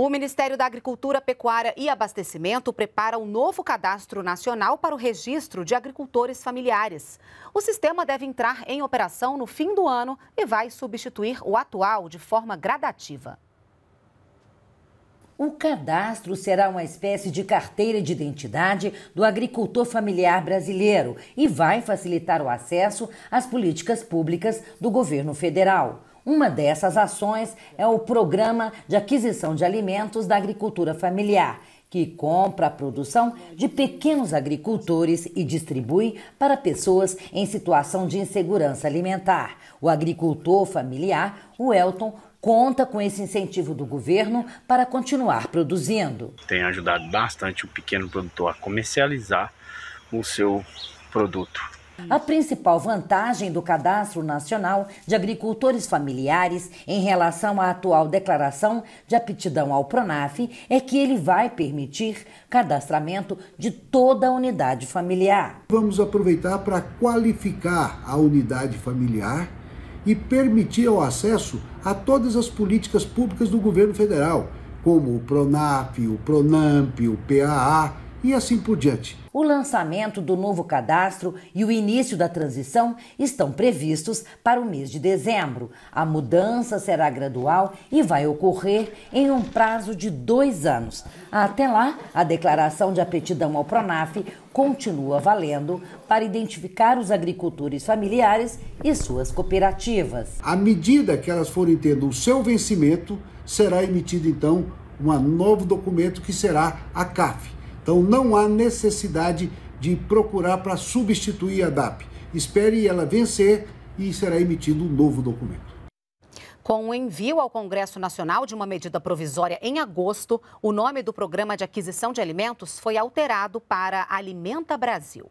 O Ministério da Agricultura, Pecuária e Abastecimento prepara um novo cadastro nacional para o registro de agricultores familiares. O sistema deve entrar em operação no fim do ano e vai substituir o atual de forma gradativa. O cadastro será uma espécie de carteira de identidade do agricultor familiar brasileiro e vai facilitar o acesso às políticas públicas do governo federal. Uma dessas ações é o Programa de Aquisição de Alimentos da Agricultura Familiar, que compra a produção de pequenos agricultores e distribui para pessoas em situação de insegurança alimentar. O agricultor familiar, o Elton, conta com esse incentivo do governo para continuar produzindo. Tem ajudado bastante o pequeno produtor a comercializar o seu produto. A principal vantagem do Cadastro Nacional de Agricultores Familiares em relação à atual declaração de aptidão ao PRONAF é que ele vai permitir cadastramento de toda a unidade familiar. Vamos aproveitar para qualificar a unidade familiar e permitir o acesso a todas as políticas públicas do governo federal, como o PRONAF, o PRONAMP, o PAA e assim por diante. O lançamento do novo cadastro e o início da transição estão previstos para o mês de dezembro. A mudança será gradual e vai ocorrer em um prazo de dois anos. Até lá, a declaração de apetidão ao PRONAF continua valendo para identificar os agricultores familiares e suas cooperativas. À medida que elas forem tendo o seu vencimento, será emitido então um novo documento que será a CAF então não há necessidade de procurar para substituir a DAP. Espere ela vencer e será emitido um novo documento. Com o envio ao Congresso Nacional de uma medida provisória em agosto, o nome do programa de aquisição de alimentos foi alterado para Alimenta Brasil.